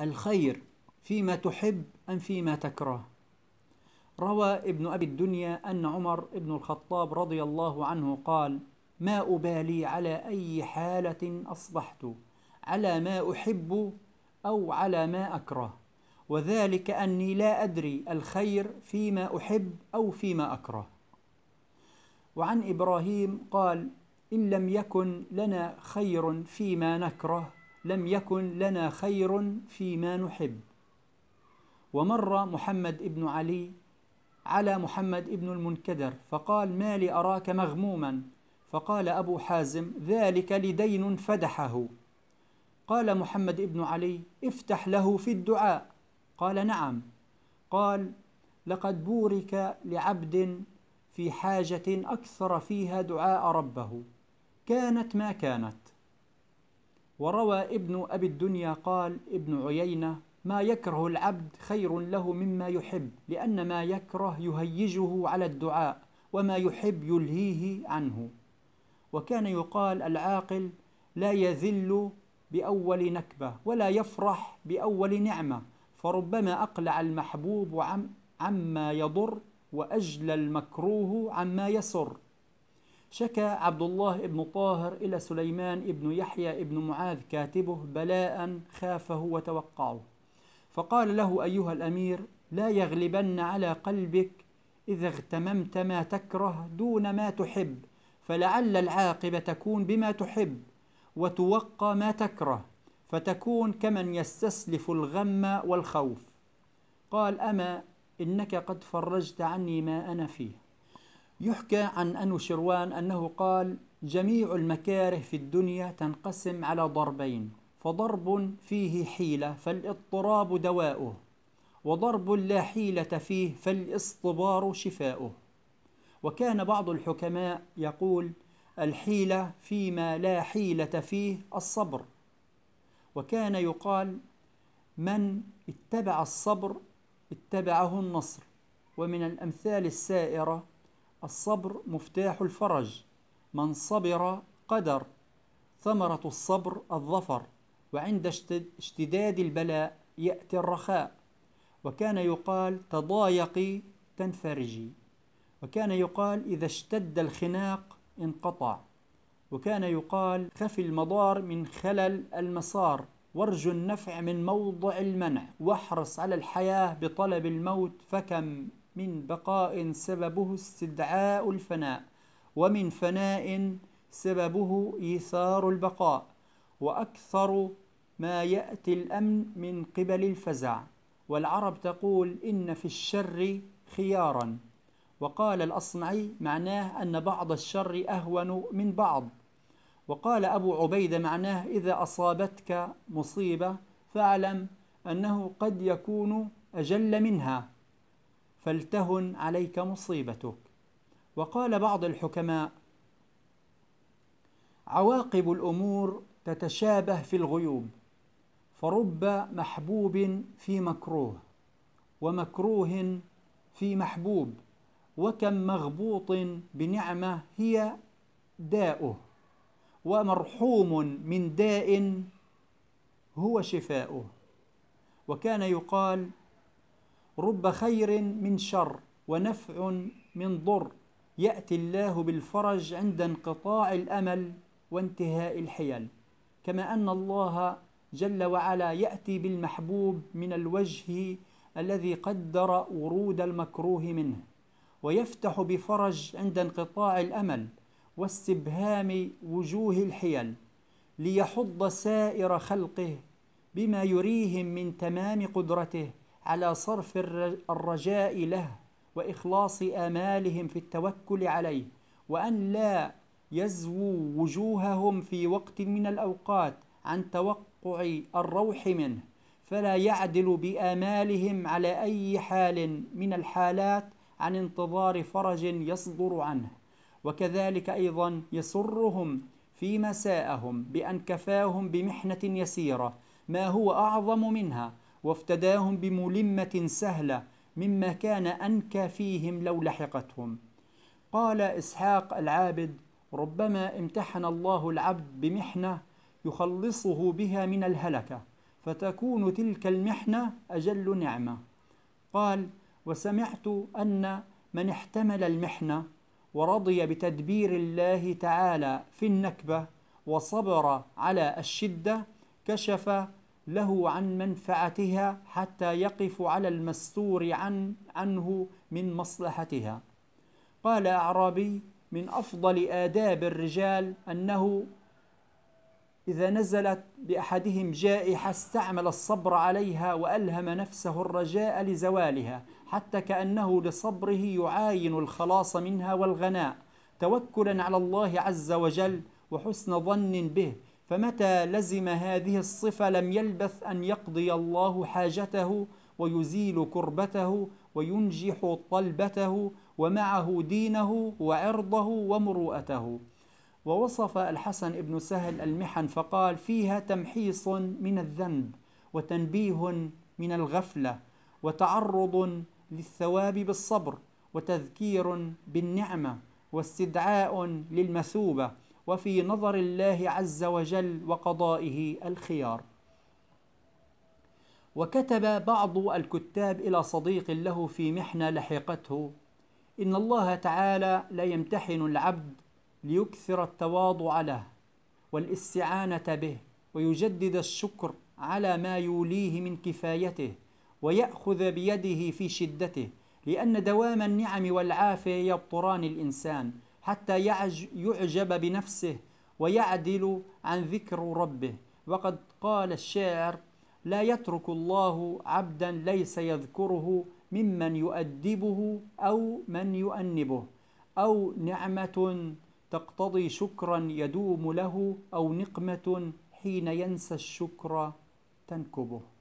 الخير فيما تحب أم فيما تكره روى ابن أبي الدنيا أن عمر بن الخطاب رضي الله عنه قال ما أبالي على أي حالة أصبحت على ما أحب أو على ما أكره وذلك أني لا أدري الخير فيما أحب أو فيما أكره وعن إبراهيم قال إن لم يكن لنا خير فيما نكره لم يكن لنا خير فيما نحب ومر محمد ابن علي على محمد ابن المنكدر فقال ما لي أراك مغموما فقال أبو حازم ذلك لدين فدحه قال محمد ابن علي افتح له في الدعاء قال نعم قال لقد بورك لعبد في حاجة أكثر فيها دعاء ربه كانت ما كانت وروى ابن أبي الدنيا قال ابن عيينة ما يكره العبد خير له مما يحب لأن ما يكره يهيجه على الدعاء وما يحب يلهيه عنه وكان يقال العاقل لا يذل بأول نكبة ولا يفرح بأول نعمة فربما أقلع المحبوب عما يضر وأجلى المكروه عما يسر شكى عبد الله بن طاهر إلى سليمان بن يحيى بن معاذ كاتبه بلاء خافه وتوقعه فقال له أيها الأمير لا يغلبن على قلبك إذا اغتممت ما تكره دون ما تحب فلعل العاقبة تكون بما تحب وتوقى ما تكره فتكون كمن يستسلف الغم والخوف قال أما إنك قد فرجت عني ما أنا فيه يحكى عن أنوشروان أنه قال جميع المكاره في الدنيا تنقسم على ضربين فضرب فيه حيلة فالاضطراب دواؤه وضرب لا حيلة فيه فالاصطبار شفاؤه وكان بعض الحكماء يقول الحيلة فيما لا حيلة فيه الصبر وكان يقال من اتبع الصبر اتبعه النصر ومن الأمثال السائرة الصبر مفتاح الفرج من صبر قدر ثمرة الصبر الظفر وعند اشتداد البلاء يأتي الرخاء وكان يقال تضايقي تنفرجي وكان يقال إذا اشتد الخناق انقطع وكان يقال خفي المضار من خلل المسار وارجو النفع من موضع المنع واحرص على الحياة بطلب الموت فكم من بقاء سببه استدعاء الفناء ومن فناء سببه ايثار البقاء واكثر ما ياتي الامن من قبل الفزع والعرب تقول ان في الشر خيارا وقال الاصمعي معناه ان بعض الشر اهون من بعض وقال ابو عبيده معناه اذا اصابتك مصيبه فاعلم انه قد يكون اجل منها فلتهن عليك مصيبتك وقال بعض الحكماء عواقب الامور تتشابه في الغيوب فرب محبوب في مكروه ومكروه في محبوب وكم مغبوط بنعمه هي داؤه ومرحوم من داء هو شفاؤه وكان يقال رب خير من شر ونفع من ضر ياتي الله بالفرج عند انقطاع الامل وانتهاء الحيل كما ان الله جل وعلا ياتي بالمحبوب من الوجه الذي قدر ورود المكروه منه ويفتح بفرج عند انقطاع الامل واستبهام وجوه الحيل ليحض سائر خلقه بما يريهم من تمام قدرته على صرف الرجاء له واخلاص امالهم في التوكل عليه وان لا يزووا وجوههم في وقت من الاوقات عن توقع الروح منه فلا يعدل بامالهم على اي حال من الحالات عن انتظار فرج يصدر عنه وكذلك ايضا يسرهم في مساءهم بان كفاهم بمحنه يسيره ما هو اعظم منها وافتداهم بملمة سهلة مما كان أنكى فيهم لو لحقتهم قال إسحاق العابد ربما امتحن الله العبد بمحنة يخلصه بها من الهلكة فتكون تلك المحنة أجل نعمة قال وسمعت أن من احتمل المحنة ورضي بتدبير الله تعالى في النكبة وصبر على الشدة كشف له عن منفعتها حتى يقف على المستور عن عنه من مصلحتها قال أعرابي من أفضل آداب الرجال أنه إذا نزلت بأحدهم جائحة استعمل الصبر عليها وألهم نفسه الرجاء لزوالها حتى كأنه لصبره يعاين الخلاص منها والغناء توكلا على الله عز وجل وحسن ظن به فمتى لزم هذه الصفة لم يلبث أن يقضي الله حاجته ويزيل كربته وينجح طلبته ومعه دينه وعرضه ومروءته ووصف الحسن بن سهل المحن فقال فيها تمحيص من الذنب وتنبيه من الغفلة وتعرض للثواب بالصبر وتذكير بالنعمة واستدعاء للمثوبة وفي نظر الله عز وجل وقضائه الخيار وكتب بعض الكتاب الى صديق له في محنه لحقته ان الله تعالى لا يمتحن العبد ليكثر التواضع له والاستعانه به ويجدد الشكر على ما يوليه من كفايته وياخذ بيده في شدته لان دوام النعم والعافيه يبطران الانسان حتى يعجب بنفسه ويعدل عن ذكر ربه وقد قال الشاعر لا يترك الله عبدا ليس يذكره ممن يؤدبه أو من يؤنبه أو نعمة تقتضي شكرا يدوم له أو نقمة حين ينسى الشكر تنكبه